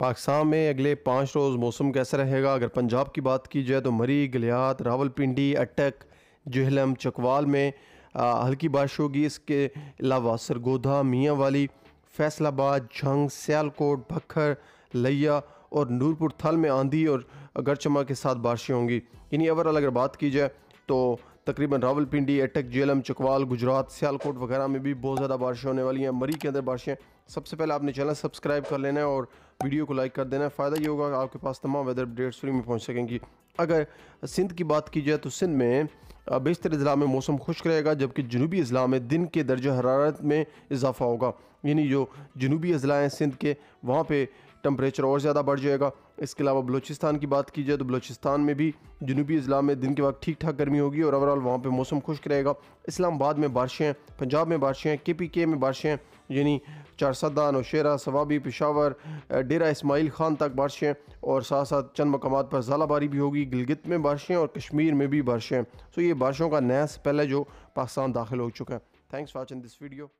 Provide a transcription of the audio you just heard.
पाकिस्तान में अगले पाँच रोज़ मौसम कैसा रहेगा अगर पंजाब की बात की जाए तो मरी गलियात रावलपिंडी अटक जहलम चकवाल में हल्की बारिश होगी इसके अलावा सरगोधा मियाँ वाली फैसलाबाद जंग सियालकोट भखर लिया और नूरपुर थल में आंधी और चमक के साथ बारिशें होंगी यानी ओवरऑल अगर बात की जाए तो तकरीबन रावलपिंडी एटक जेलम चकवाल गुजरात सियालकोट वगैरह में भी बहुत ज़्यादा बारिश होने वाली हैं मरी के अंदर बारिशें सबसे पहले आपने चैनल सब्सक्राइब कर लेना है और वीडियो को लाइक कर देना है फ़ायदा ये होगा कि आपके पास तमाम वेदर अपडेट्स फ्री में पहुँच सकेंगी अगर सिंध की बात की जाए तो सिंध में बेशतर अजला में मौसम खुश्क रहेगा जबकि जनूबी अजला में दिन के दर्ज हरारत में इजाफा होगा यानी जो जनूबी अजला हैं सिंध के वहाँ पर टम्परेचर और ज़्यादा बढ़ जाएगा इसके अलावा बलूचिस्तान की बात की जाए तो बलूचिस्तान में भी जनूबी अजला में दिन के वक्त ठीक ठाक गर्मी होगी और ओवरऑल वहाँ पर मौसम खुश्क रहेगा इस्लामाबाद में बारिशें हैं पंजाब में बारिशें हैं के पी के में बारिशें हैं यानी चारसदा नौशेरा सवाबी पिशावर डेरा इसमाइल खान तक बारिशें और साथ साथ चंद मकाम पर झालाबारी भी होगी गिलगित में बारिशें और कश्मीर में भी बारिशें सो तो ये बारिशों का नया स्पेल है जो पाकिस्तान दाखिल हो चुका है thanks for watching this video